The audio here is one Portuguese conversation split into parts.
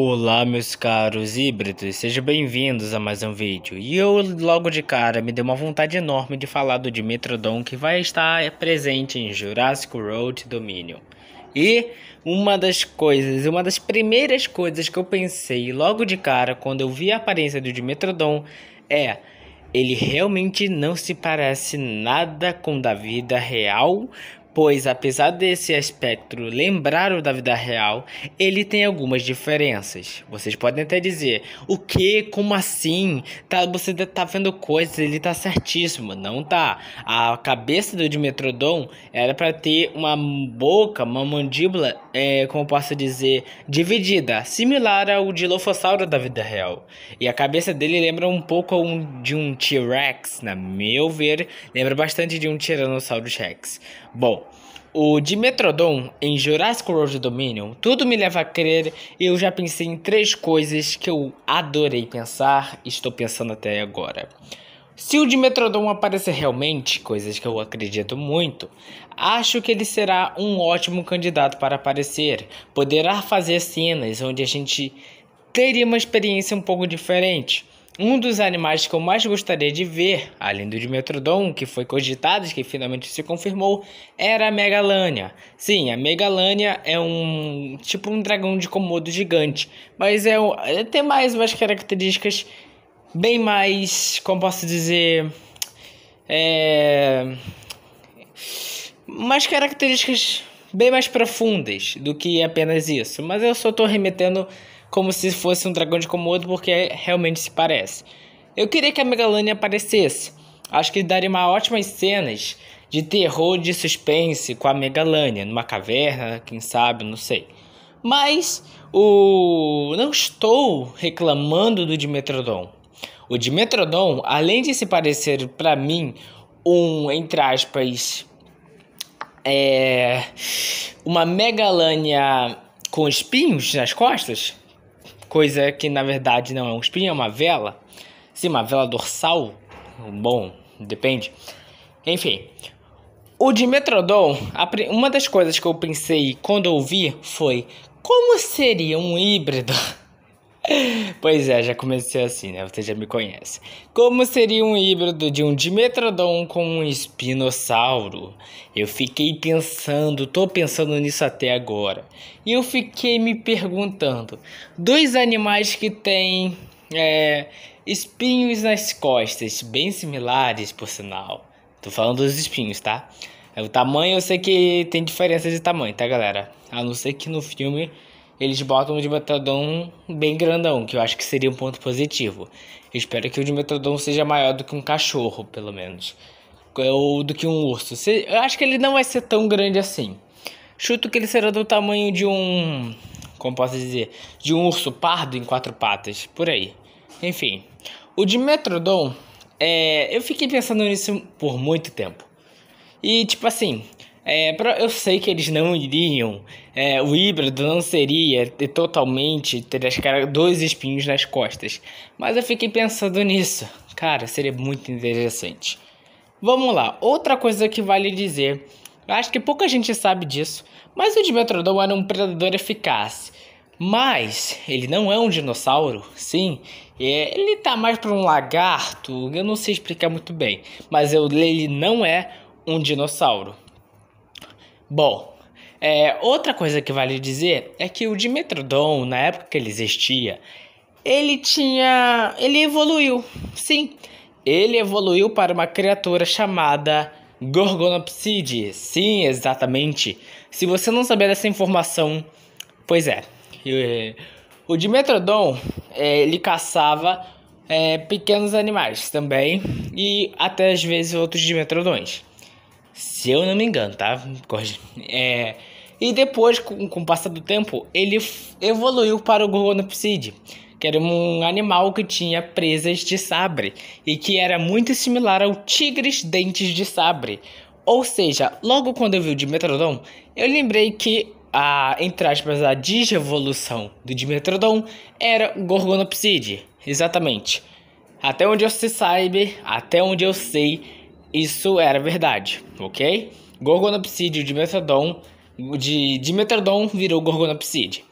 Olá meus caros híbridos, sejam bem-vindos a mais um vídeo. E eu logo de cara me deu uma vontade enorme de falar do Dimitrodon que vai estar presente em Jurassic World Dominion. E uma das coisas, uma das primeiras coisas que eu pensei logo de cara quando eu vi a aparência do Dimitrodon é ele realmente não se parece nada com da vida real pois apesar desse espectro lembrar o da vida real, ele tem algumas diferenças. Vocês podem até dizer, o que? Como assim? Tá, você tá vendo coisas, ele tá certíssimo. Não tá. A cabeça do Dimetrodon era para ter uma boca, uma mandíbula é, como posso dizer, dividida, similar ao Dilophosaurus da vida real. E a cabeça dele lembra um pouco um, de um T-Rex, na meu ver, lembra bastante de um Tiranossauro Rex. Bom, o Dimetrodon em Jurassic World Dominion, tudo me leva a crer e eu já pensei em três coisas que eu adorei pensar e estou pensando até agora. Se o Dimetrodon aparecer realmente, coisas que eu acredito muito, acho que ele será um ótimo candidato para aparecer. Poderá fazer cenas onde a gente teria uma experiência um pouco diferente. Um dos animais que eu mais gostaria de ver, além do Dimetrodon, que foi cogitado e que finalmente se confirmou, era a Megalania. Sim, a Megalania é um tipo um dragão de comodo gigante, mas é, um, é, tem mais umas características bem mais, como posso dizer, é, mais características bem mais profundas do que apenas isso. Mas eu só estou remetendo como se fosse um dragão de Komodo porque realmente se parece. Eu queria que a Megalania aparecesse. Acho que daria uma ótimas cenas de terror, de suspense com a Megalania numa caverna, quem sabe, não sei. Mas o não estou reclamando do Dimetrodon. O Dimetrodon, além de se parecer para mim um, entre aspas, é, uma megalânia com espinhos nas costas, coisa que na verdade não é um espinho, é uma vela, sim, uma vela dorsal, bom, depende. Enfim, o Dimetrodon, uma das coisas que eu pensei quando ouvi foi como seria um híbrido Pois é, já comecei assim, né? Você já me conhece. Como seria um híbrido de um Dimetrodon com um espinossauro? Eu fiquei pensando, tô pensando nisso até agora. E eu fiquei me perguntando: dois animais que têm é, espinhos nas costas, bem similares, por sinal. Tô falando dos espinhos, tá? O tamanho eu sei que tem diferença de tamanho, tá, galera? A não ser que no filme eles botam o Dimetrodon bem grandão, que eu acho que seria um ponto positivo. Eu espero que o Dimetrodon seja maior do que um cachorro, pelo menos. Ou do que um urso. Eu acho que ele não vai ser tão grande assim. Chuto que ele será do tamanho de um. Como posso dizer? De um urso pardo em quatro patas, por aí. Enfim, o Dimetrodon, é, eu fiquei pensando nisso por muito tempo. E, tipo assim, é, pra, eu sei que eles não iriam. É, o híbrido não seria totalmente ter as cara, dois espinhos nas costas. Mas eu fiquei pensando nisso. Cara, seria muito interessante. Vamos lá, outra coisa que vale dizer. Acho que pouca gente sabe disso, mas o Dimetrodon era um predador eficaz. Mas ele não é um dinossauro, sim. É, ele tá mais para um lagarto, eu não sei explicar muito bem. Mas eu, ele não é um dinossauro. Bom, é, outra coisa que vale dizer é que o Dimetrodon, na época que ele existia, ele tinha. ele evoluiu. Sim, ele evoluiu para uma criatura chamada Gorgonopside. Sim, exatamente. Se você não saber dessa informação, pois é. é o Dimetrodon, é, ele caçava é, pequenos animais também e até às vezes outros Dimetrodons. Se eu não me engano, tá? É, e depois, com, com o passar do tempo, ele evoluiu para o Gorgonopsid, que era um animal que tinha presas de sabre e que era muito similar ao tigres dentes de sabre. Ou seja, logo quando eu vi o Dimetrodon, eu lembrei que a, entre aspas, a digievolução do Dimetrodon era Gorgonopsid. Exatamente. Até onde eu se saiba, até onde eu sei, isso era verdade, ok? Gorgonopsídeo de metadon, de, de metadon virou gorgonopsídeo.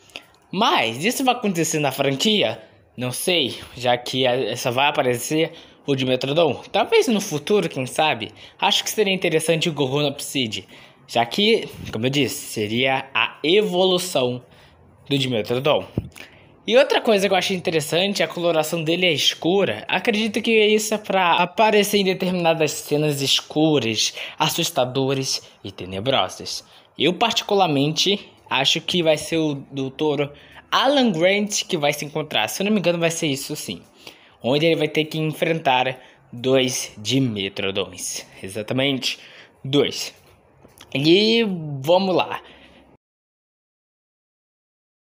Mas isso vai acontecer na franquia? Não sei, já que essa vai aparecer o de metadon. Talvez no futuro, quem sabe? Acho que seria interessante o gorgonopsídeo, já que, como eu disse, seria a evolução do Dimetrodon. E outra coisa que eu acho interessante, a coloração dele é escura. Acredito que isso é para aparecer em determinadas cenas escuras, assustadoras e tenebrosas. Eu particularmente acho que vai ser o doutor Alan Grant que vai se encontrar. Se eu não me engano, vai ser isso sim. Onde ele vai ter que enfrentar dois Dimetrodons. Exatamente, dois. E vamos lá.